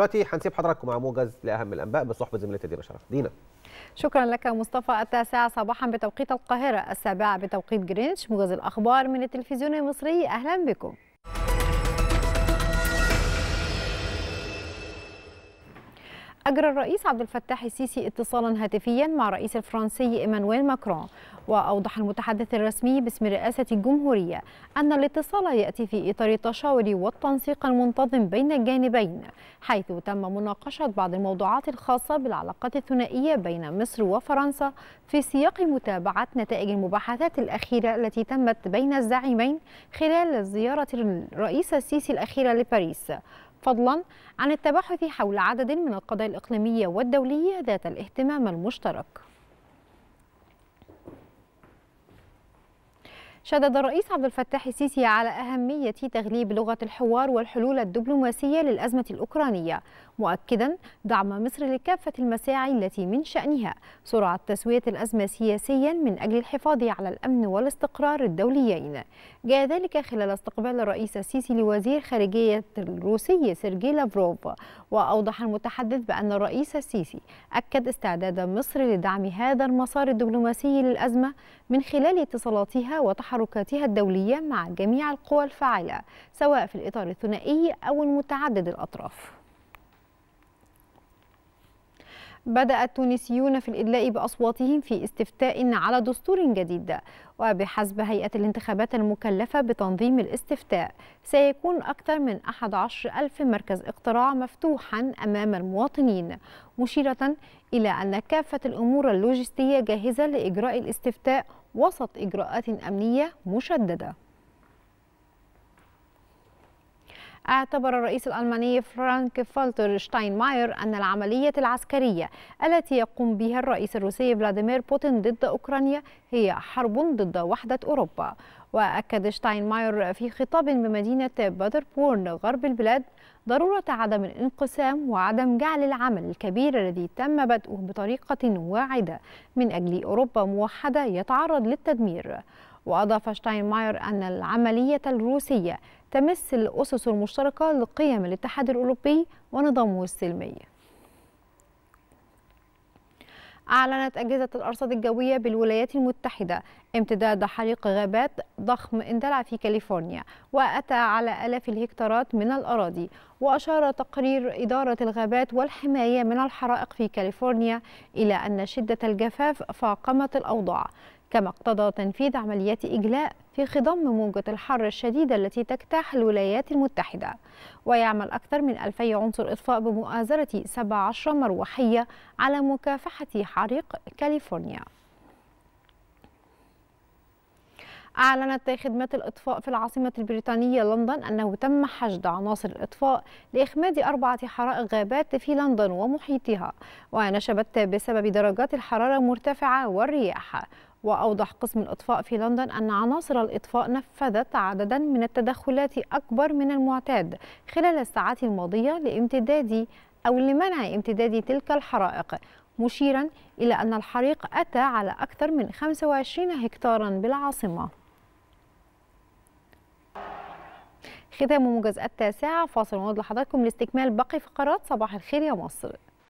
دلوقتي هنسيب حضراتكم مع موجز لاهم الانباء بصحبه زميلتي دينا شرف دينا شكرا لك مصطفى التاسعة صباحا بتوقيت القاهرة السابعة بتوقيت جرينتش موجز الأخبار من التلفزيون المصري أهلا بكم أجرى الرئيس عبد الفتاح السيسي اتصالا هاتفيا مع الرئيس الفرنسي إيمانويل ماكرون وأوضح المتحدث الرسمي باسم رئاسة الجمهورية أن الاتصال يأتي في إطار التشاور والتنسيق المنتظم بين الجانبين حيث تم مناقشة بعض الموضوعات الخاصة بالعلاقات الثنائية بين مصر وفرنسا في سياق متابعة نتائج المباحثات الأخيرة التي تمت بين الزعيمين خلال زيارة الرئيس السيسي الأخيرة لباريس فضلا عن التباحث حول عدد من القضايا الإقليمية والدولية ذات الاهتمام المشترك شدد الرئيس عبد الفتاح السيسي على أهمية تغليب لغة الحوار والحلول الدبلوماسية للأزمة الأوكرانية مؤكدا دعم مصر لكافة المساعي التي من شأنها سرعة تسوية الأزمة سياسيا من أجل الحفاظ على الأمن والاستقرار الدوليين جاء ذلك خلال استقبال الرئيس السيسي لوزير خارجية الروسي سيرجي لافروف وأوضح المتحدث بأن الرئيس السيسي أكد استعداد مصر لدعم هذا المسار الدبلوماسي للأزمة من خلال اتصالاتها وتحركاتها تحركاتها الدولية مع جميع القوى الفاعلة سواء في الإطار الثنائي أو المتعدد الأطراف بدأ التونسيون في الإدلاء بأصواتهم في استفتاء على دستور جديد وبحسب هيئة الانتخابات المكلفة بتنظيم الاستفتاء سيكون أكثر من 11 ألف مركز اقتراع مفتوحا أمام المواطنين مشيرة إلى أن كافة الأمور اللوجستية جاهزة لإجراء الاستفتاء وسط إجراءات أمنية مشددة اعتبر الرئيس الألماني فرانك فالتر شتاينماير أن العملية العسكرية التي يقوم بها الرئيس الروسي فلاديمير بوتين ضد أوكرانيا هي حرب ضد وحدة أوروبا وأكد شتاينماير في خطاب بمدينة بادربورن غرب البلاد ضرورة عدم الانقسام وعدم جعل العمل الكبير الذي تم بدؤه بطريقة واعدة من أجل أوروبا موحدة يتعرض للتدمير وأضاف شتاينماير أن العملية الروسية تمس الأسس المشتركة لقيم الاتحاد الأوروبي ونظامه السلمي أعلنت أجهزة الأرصاد الجوية بالولايات المتحدة امتداد حريق غابات ضخم اندلع في كاليفورنيا وأتى على آلاف الهكتارات من الأراضي وأشار تقرير إدارة الغابات والحماية من الحرائق في كاليفورنيا إلى أن شدة الجفاف فاقمت الأوضاع كما اقتضى تنفيذ عمليات إجلاء في خضم موجة الحر الشديدة التي تجتاح الولايات المتحدة ويعمل أكثر من 2000 عنصر إطفاء بمؤازرة 17 مروحية على مكافحة حريق كاليفورنيا أعلنت خدمات الإطفاء في العاصمة البريطانية لندن أنه تم حشد عناصر الإطفاء لإخماد أربعة حرائق غابات في لندن ومحيطها ونشبت بسبب درجات الحرارة المرتفعة والرياح وأوضح قسم الإطفاء في لندن أن عناصر الإطفاء نفذت عددا من التدخلات أكبر من المعتاد خلال الساعات الماضية لامتداد أو لمنع امتداد تلك الحرائق مشيرا إلى أن الحريق أتى على أكثر من 25 هكتارا بالعاصمة ختام موجز التاسعة فاصل ونود لحضراتكم لاستكمال باقي فقرات صباح الخير يا مصر